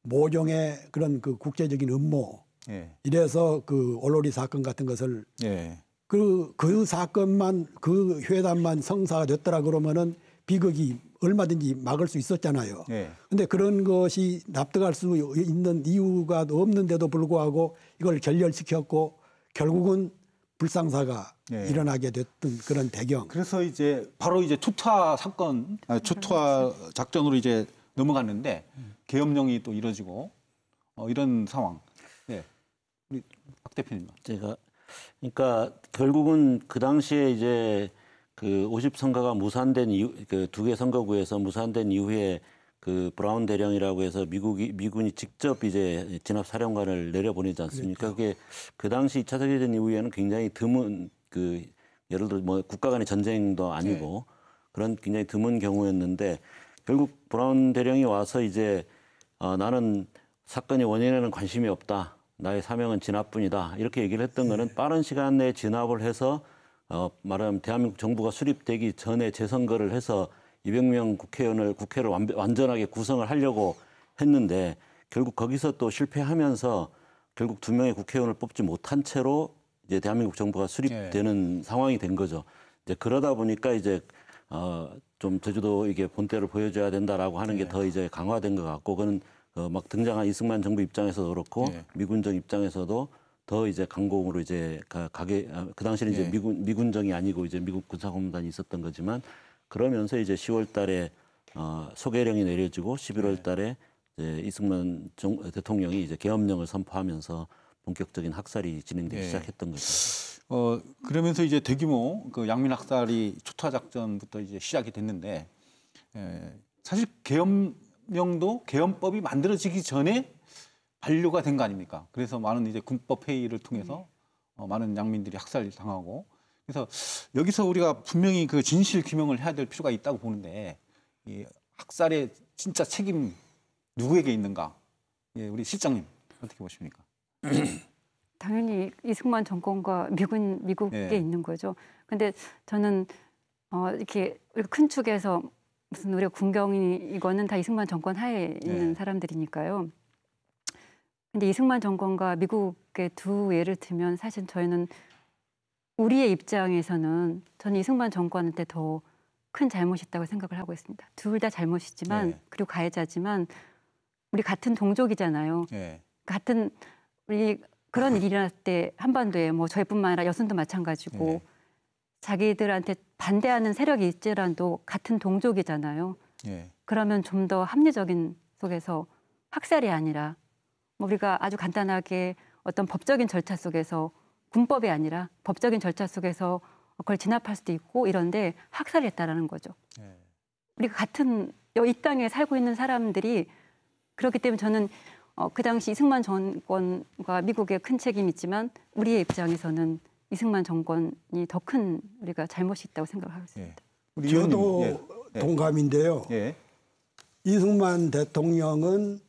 모종의 그런 그 국제적인 음모 예. 이래서 그 올로리 사건 같은 것을 예. 그, 그 사건만 그 회담만 성사가 됐더라 그러면은 비극이 얼마든지 막을 수 있었잖아요. 예. 근데 그런 것이 납득할 수 있는 이유가 없는데도 불구하고 이걸 결렬시켰고 결국은 불상사가 예. 일어나게 됐던 그런 배경. 그래서 이제 바로 이제 투타 사건, 아, 투타 작전으로 이제 넘어갔는데 계엄령이 또 이뤄지고 어, 이런 상황. 네. 우리 박 대표님. 제가 그러니까 결국은 그 당시에 이제 그 오십 선거가 무산된 이후 그두 개 선거구에서 무산된 이후에 그 브라운 대령이라고 해서 미국이 미군이 직접 이제 진압 사령관을 내려보내지 않습니까? 그러니 그렇죠. 그게그 당시 2차 세계 대전 이후에는 굉장히 드문 그 예를 들어 뭐 국가 간의 전쟁도 아니고 네. 그런 굉장히 드문 경우였는데 결국 브라운 대령이 와서 이제 어, 나는 사건의 원인에는 관심이 없다. 나의 사명은 진압뿐이다. 이렇게 얘기를 했던 거는 네. 빠른 시간 내에 진압을 해서 어, 말하면 대한민국 정부가 수립되기 전에 재선거를 해서 200명 국회의원을 국회를 완, 완전하게 구성을 하려고 했는데 결국 거기서 또 실패하면서 결국 두 명의 국회의원을 뽑지 못한 채로 이제 대한민국 정부가 수립되는 네. 상황이 된 거죠. 이제 그러다 보니까 이제 어, 좀 제주도 이게 본때를 보여줘야 된다라고 하는 게더 네. 이제 강화된 것 같고 그는 어, 막 등장한 이승만 정부 입장에서도 그렇고 네. 미군정 입장에서도 더 이제 강공으로 이제 가, 가게 아, 그 당시는 이제 예. 미군 미군정이 아니고 이제 미국 군사공단이 있었던 거지만 그러면서 이제 10월달에 어, 소개령이 내려지고 11월달에 예. 이제 이승만 정, 대통령이 이제 계엄령을 선포하면서 본격적인 학살이 진행되기 네. 시작했던 거죠. 어 그러면서 이제 대규모 그 양민 학살이 초타 작전부터 이제 시작이 됐는데 에, 예, 사실 계엄령도 계엄법이 만들어지기 전에 반려가 된 거 아닙니까? 그래서 많은 이제 군법 회의를 통해서 어, 많은 양민들이 학살 당하고 그래서 여기서 우리가 분명히 그 진실 규명을 해야 될 필요가 있다고 보는데 이 학살의 진짜 책임 누구에게 있는가? 예, 우리 실장님 어떻게 보십니까? 당연히 이승만 정권과 미군 미국에 네. 있는 거죠. 근데 저는 어, 이렇게 큰 축에서 무슨 우리가 군경이 이거는 다 이승만 정권 하에 있는 네. 사람들이니까요. 근데 이승만 정권과 미국의 두 예를 들면 사실 저희는 우리의 입장에서는 저는 이승만 정권한테 더 큰 잘못이 있다고 생각을 하고 있습니다. 둘 다 잘못이지만 네. 그리고 가해자지만 우리 같은 동족이잖아요. 같은 우리 그런 일이 일어날 때 한반도에 뭐 저희뿐만 아니라 여성도 마찬가지고 네. 자기들한테 반대하는 세력이 있지라도 같은 동족이잖아요. 네. 그러면 좀 더 합리적인 속에서 학살이 아니라 뭐 우리가 아주 간단하게 어떤 법적인 절차 속에서 군법이 아니라 법적인 절차 속에서 그걸 진압할 수도 있고 이런데 학살 했다라는 거죠. 네. 우리가 같은 이 땅에 살고 있는 사람들이 그렇기 때문에 저는 어, 그 당시 이승만 정권과 미국의 큰 책임이 있지만 우리의 입장에서는 이승만 정권이 더 큰 우리가 잘못이 있다고 생각하고 예. 있습니다. 예. 저도 예. 동감인데요. 예. 이승만 대통령은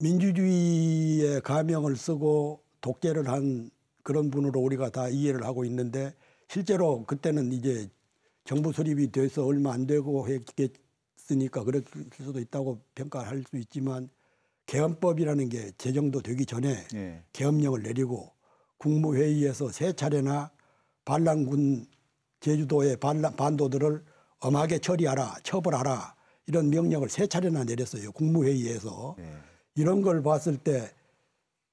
민주주의의 가명을 쓰고 독재를 한 그런 분으로 우리가 다 이해를 하고 있는데 실제로 그때는 이제 정부 수립이 돼서 얼마 안 되고 했겠, 있으니까 그럴 수도 있다고 평가할 수 있지만 개헌법이라는 게 제정도 되기 전에 예. 개헌령을 내리고 국무회의에서 세 차례나 반란군 제주도의 반란, 반도들을 엄하게 처리하라, 처벌하라 이런 명령을 세 차례나 내렸어요. 국무회의에서 예. 이런 걸 봤을 때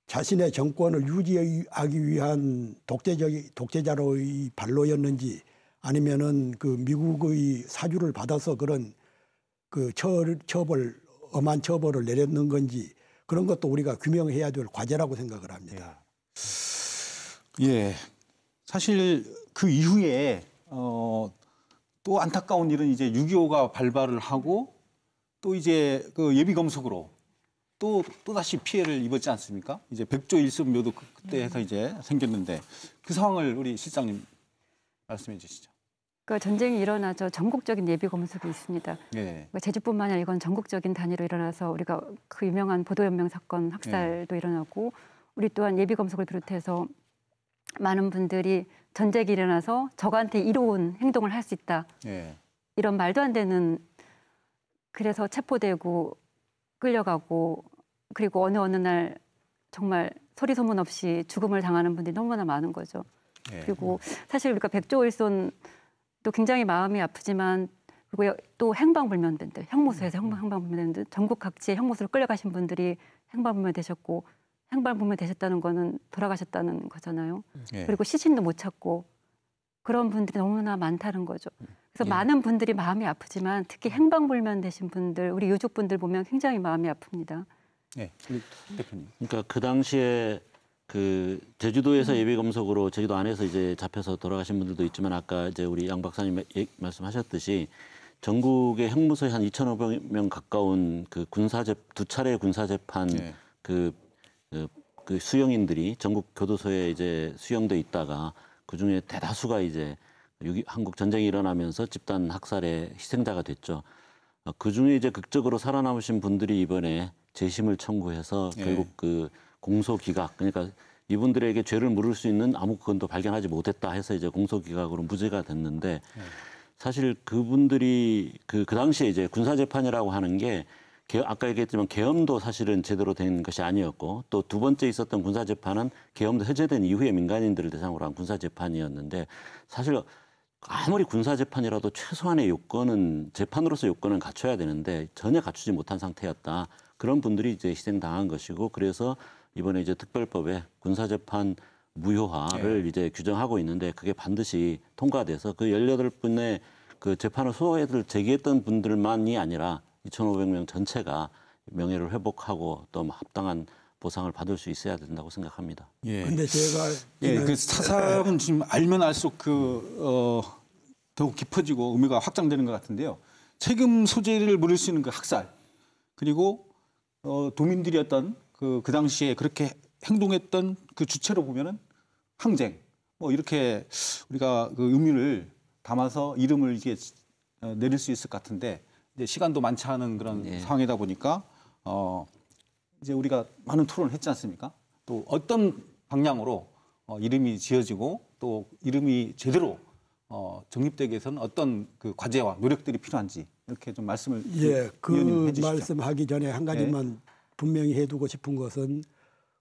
자신의 정권을 유지하기 위한 독재적 독재자로의 발로였는지 아니면은 그 미국의 사주를 받아서 그런 그 처, 처벌 엄한 처벌을 내렸는 건지 그런 것도 우리가 규명해야 될 과제라고 생각을 합니다. 예, 예. 사실 그 이후에 어, 또 안타까운 일은 이제 6.25가 발발을 하고 또 이제 그 예비 검속으로 또, 또 다시 피해를 입었지 않습니까? 이제 백조 일습묘도 그때 해서 이제 생겼는데 그 상황을 우리 실장님 말씀해 주시죠. 그 전쟁이 일어나서 전국적인 예비 검색이 있습니다. 네. 제주뿐만 아니라 이건 전국적인 단위로 일어나서 우리가 그 유명한 보도연명 사건 학살도 네. 일어나고 우리 또한 예비 검색을 비롯해서 많은 분들이 전쟁이 일어나서 적한테 이로운 행동을 할 수 있다. 네. 이런 말도 안 되는 그래서 체포되고 끌려가고 그리고 어느 어느 날 정말 소리 소문 없이 죽음을 당하는 분들이 너무나 많은 거죠. 그리고 사실 우리가 백조일손 또 굉장히 마음이 아프지만 그리고 또 행방불명된들 형무소에서 음. 음. 행방불명된들 전국 각지에 형무소로 끌려가신 분들이 행방불명 되셨고 행방불명 되셨다는 거는 돌아가셨다는 거잖아요. 예. 그리고 시신도 못 찾고 그런 분들이 너무나 많다는 거죠. 음, 그래서 예. 많은 분들이 마음이 아프지만 특히 음. 행방불명 되신 분들 우리 유족분들 보면 굉장히 마음이 아픕니다. 네, 예. 그 대표님. 그러니까 그 당시에 그 제주도에서 음. 예비 검속으로 제주도 안에서 이제 잡혀서 돌아가신 분들도 있지만 아까 이제 우리 양 박사님 말씀하셨듯이 전국의 형무소에 한 2,500명 가까운 그 군사 재두 차례 군사 재판 네. 예. 그, 그, 그 수용인들이 전국 교도소에 이제 수용돼 있다가 그 중에 대다수가 이제 한국 전쟁이 일어나면서 집단 학살의 희생자가 됐죠. 어, 그 중에 이제 극적으로 살아남으신 분들이 이번에 재심을 청구해서 예. 결국 네. 그 공소기각 그러니까 이분들에게 죄를 물을 수 있는 아무 건도 발견하지 못했다 해서 이제 공소기각으로 무죄가 됐는데 사실 그분들이 그, 그 당시에 이제 군사재판이라고 하는 게 개, 아까 얘기했지만 계엄도 사실은 제대로 된 것이 아니었고 또 두 번째 있었던 군사재판은 계엄도 해제된 이후에 민간인들을 대상으로 한 군사재판이었는데 사실 아무리 군사재판이라도 최소한의 요건은 재판으로서 요건은 갖춰야 되는데 전혀 갖추지 못한 상태였다. 그런 분들이 이제 희생당한 것이고 그래서 이번에 이제 특별법에 군사재판 무효화를 네. 이제 규정하고 있는데 그게 반드시 통과돼서 그 18분의 그 재판을 소송해서 제기했던 분들만이 아니라 2,500명 전체가 명예를 회복하고 또 뭐 합당한 보상을 받을 수 있어야 된다고 생각합니다. 예. 근데 제가 예, 그 사상은 지금 알면 알수록 그 어, 더 깊어지고 의미가 확장되는 것 같은데요. 책임 소재를 물을 수 있는 그 학살 그리고 어, 도민들이었던 그, 그 당시에 그렇게 행동했던 그 주체로 보면은 항쟁 뭐 이렇게 우리가 그 의미를 담아서 이름을 이게 어, 내릴 수 있을 것 같은데 이제 시간도 많지 않은 그런 예. 상황이다 보니까 어 이제 우리가 많은 토론을 했지 않습니까? 또 어떤 방향으로 어, 이름이 지어지고 또 이름이 제대로 어, 정립되기 위해서는 어떤 그 과제와 노력들이 필요한지 이렇게 좀 말씀을 예, 그, 그 말씀하기 전에 한 가지만 예. 분명히 해두고 싶은 것은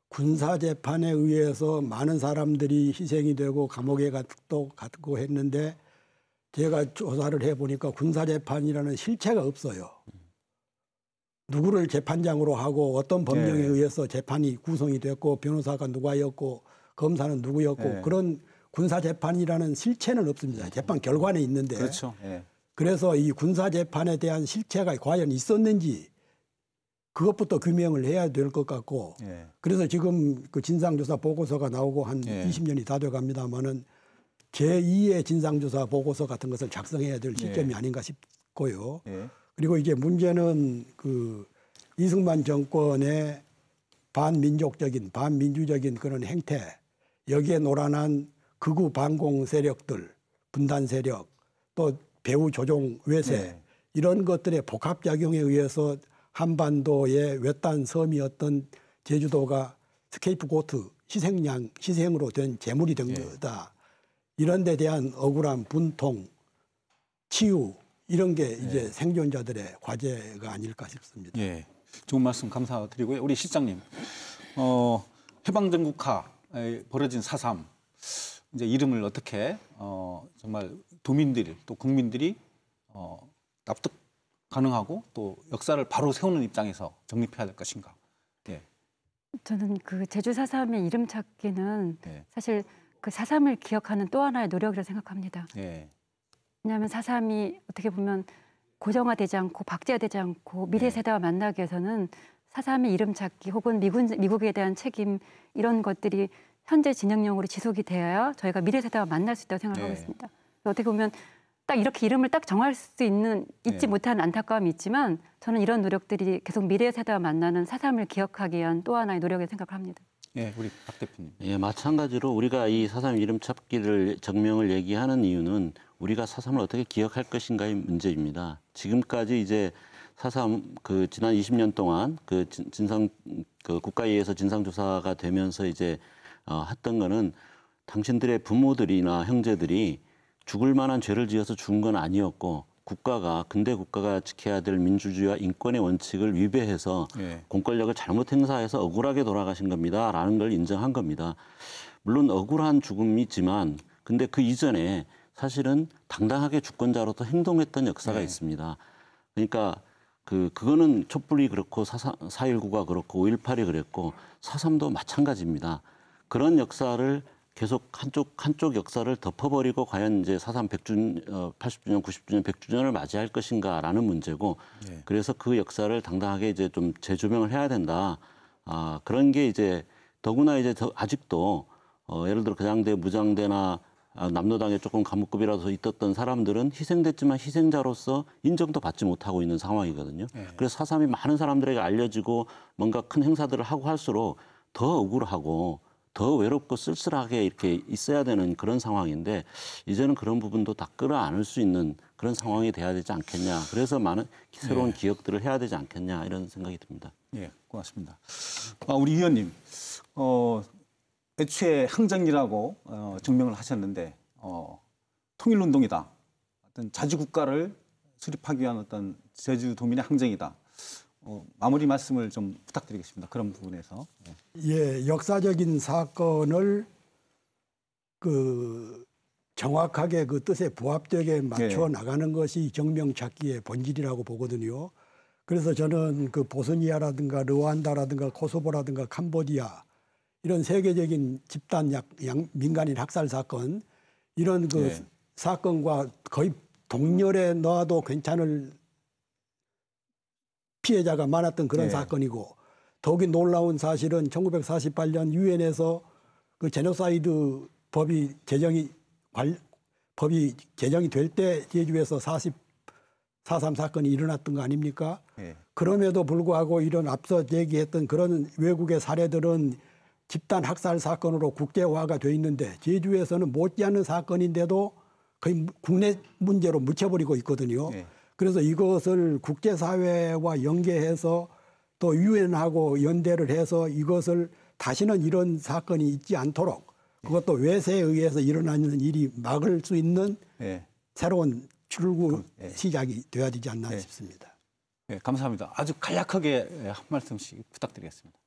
군사 재판에 의해서 많은 사람들이 희생이 되고 감옥에 갔도 갔고 했는데 제가 조사를 해 보니까 군사 재판이라는 실체가 없어요. 누구를 재판장으로 하고 어떤 법령에 네. 의해서 재판이 구성이 됐고 변호사가 누가였고 검사는 누구였고 네. 그런 군사 재판이라는 실체는 없습니다. 재판 결과는 있는데. 그렇죠. 네. 그래서 이 군사 재판에 대한 실체가 과연 있었는지 그것부터 규명을 해야 될 것 같고 예. 그래서 지금 그 진상조사 보고서가 나오고 한 예. 20년이 다 돼갑니다만은 제2의 진상조사 보고서 같은 것을 작성해야 될 시점이 예. 아닌가 싶고요. 예. 그리고 이제 문제는 그 이승만 정권의 반민족적인 반민주적인 그런 행태 여기에 노란한 극우 반공 세력들 분단 세력 또 배후 조종 외세 예. 이런 것들의 복합작용에 의해서 한반도의 외딴 섬이었던 제주도가 스케이프 고트 희생양 희생으로 된 재물이 된 예. 거다. 이런 데 대한 억울한 분통, 치유 이런 게 예. 이제 예. 생존자들의 과제가 아닐까 싶습니다. 예. 좋은 말씀 감사드리고요. 우리 실장님. 어, 해방전국하 벌어진 사삼 이제 이름을 어떻게 어, 정말 도민들 이또 국민들이 어, 납득 가능하고 또 역사를 바로 세우는 입장에서 정립해야 될 것인가. 예. 저는 그 제주 사삼의 이름 찾기는 예. 사실 그사삼을 기억하는 또 하나의 노력이라고 생각합니다. 예. 왜냐하면 사삼이 어떻게 보면 고정화되지 않고 박제화되지 않고 미래 세대와 만나기 위해서는 사삼의 이름 찾기 혹은 미군, 미국에 대한 책임 이런 것들이 현재 진영용으로 지속이 되어야 저희가 미래 세대와 만날 수 있다고 생각하고 있습니다. 어떻게 보면 딱 이렇게 이름을 딱 정할 수 있는 잊지 네. 예. 못한 안타까움이 있지만 저는 이런 노력들이 계속 미래 세대와 만나는 사삼을 기억하기 위한 또 하나의 노력에 생각을 합니다. 예, 우리 박 대표님. 예, 마찬가지로 우리가 이 사삼 이름 찾기를 정명을 얘기하는 이유는 우리가 사삼을 어떻게 기억할 것인가의 문제입니다. 지금까지 이제 사삼 그 지난 20년 동안 그 진상 그 국가에 서 진상 조사가 되면서 이제 어 했던 거는 당신들의 부모들이나 형제들이 죽을 만한 죄를 지어서 죽은 건 아니었고 국가가 근대 국가가 지켜야 될 민주주의와 인권의 원칙을 위배해서 예. 공권력을 잘못 행사해서 억울하게 돌아가신 겁니다라는 걸 인정한 겁니다. 물론 억울한 죽음이지만 근데 그 이전에 사실은 당당하게 주권자로서 행동했던 역사가 예. 있습니다. 그러니까 그 그거는 촛불이 그렇고 사사419가 그렇고 5.18이 그랬고 사삼도 마찬가지입니다. 그런 역사를 계속 한쪽 한쪽 역사를 덮어버리고 과연 이제 사삼 100주 어, 80주년, 90주년, 100주년을 맞이할 것인가라는 문제고 네. 그래서 그 역사를 당당하게 이제 좀 재조명을 해야 된다. 아 그런 게 이제 더구나 이제 더, 아직도 어, 예를 들어 그장대 무장대나 아, 남로당에 조금 감옥급이라서 있었던 사람들은 희생됐지만 희생자로서 인정도 받지 못하고 있는 상황이거든요. 네. 그래서 사삼이 많은 사람들에게 알려지고 뭔가 큰 행사들을 하고 할수록 더 억울하고 더 외롭고 쓸쓸하게 이렇게 있어야 되는 그런 상황인데 이제는 그런 부분도 다 끌어안을 수 있는 그런 상황이 돼야 되지 않겠냐. 그래서 많은 새로운 네. 기억들을 해야 되지 않겠냐 이런 생각이 듭니다. 예, 네, 고맙습니다. 아, 우리 위원님, 어, 애초에 항쟁이라고 어, 증명을 하셨는데 어, 통일운동이다. 어떤 자주국가를 수립하기 위한 어떤 제주도민의 항쟁이다. 어, 마무리 말씀을 좀 부탁드리겠습니다. 그런 부분에서. 네. 예, 역사적인 사건을 그 정확하게 그 뜻에 부합되게 맞춰 예. 나가는 것이 정명 찾기의 본질이라고 보거든요. 그래서 저는 그 보스니아라든가 르완다라든가 코소보라든가 캄보디아 이런 세계적인 집단 약, 양, 민간인 학살 사건 이런 그 네. 사건과 거의 동렬에 넣어도 괜찮을 피해자가 많았던 그런 네. 사건이고 더욱이 놀라운 사실은 1948년 유엔에서 그 제노사이드 법이 제정이 관, 법이 제정이 될 때 제주에서 40 4.3 사건이 일어났던 거 아닙니까? 네. 그럼에도 불구하고 이런 앞서 얘기했던 그런 외국의 사례들은 집단 학살 사건으로 국제화가 돼 있는데 제주에서는 못지않은 사건인데도 거의 국내 문제로 묻혀버리고 있거든요. 네. 그래서 이것을 국제사회와 연계해서 또 유엔하고 연대를 해서 이것을 다시는 이런 사건이 있지 않도록 그것도 예. 외세에 의해서 일어나는 일이 막을 수 있는 예. 새로운 출구 그, 예. 시작이 되어야 되지 않나 예. 싶습니다. 예, 감사합니다. 아주 간략하게 예, 한 말씀씩 부탁드리겠습니다.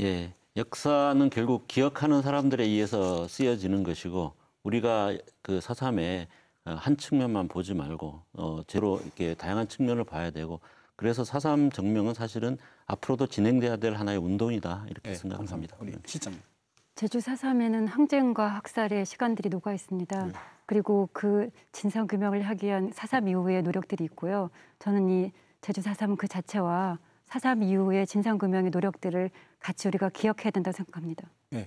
예, 역사는 결국 기억하는 사람들에 의해서 쓰여지는 것이고 우리가 그 사삼에 어, 한 측면만 보지 말고 어 제로 이렇게 다양한 측면을 봐야 되고 그래서 사삼 정명은 사실은 앞으로도 진행돼야 될 하나의 운동이다 이렇게 예, 네, 생각합니다. 시장 제주 사삼에는 항쟁과 학살의 시간들이 녹아 있습니다. 네. 그리고 그 진상 규명을 하기 위한 사삼 이후의 노력들이 있고요. 저는 이 제주 사삼 그 자체와 사삼 이후의 진상 규명의 노력들을 같이 우리가 기억해야 된다고 생각합니다. 네,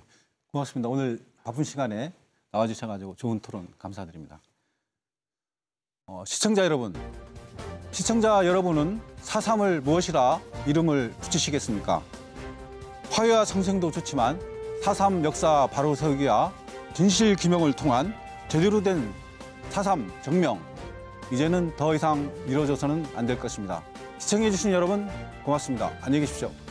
고맙습니다. 오늘 바쁜 시간에 나와주셔가지고 좋은 토론 감사드립니다. 어, 시청자 여러분, 시청자 여러분은 사삼을 무엇이라 이름을 붙이시겠습니까? 화해와 상생도 좋지만 사삼 역사 바로 서기와 진실 규명을 통한 제대로 된 사삼 정명 이제는 더 이상 미뤄져서는 안 될 것입니다. 시청해주신 여러분 고맙습니다. 안녕히 계십시오.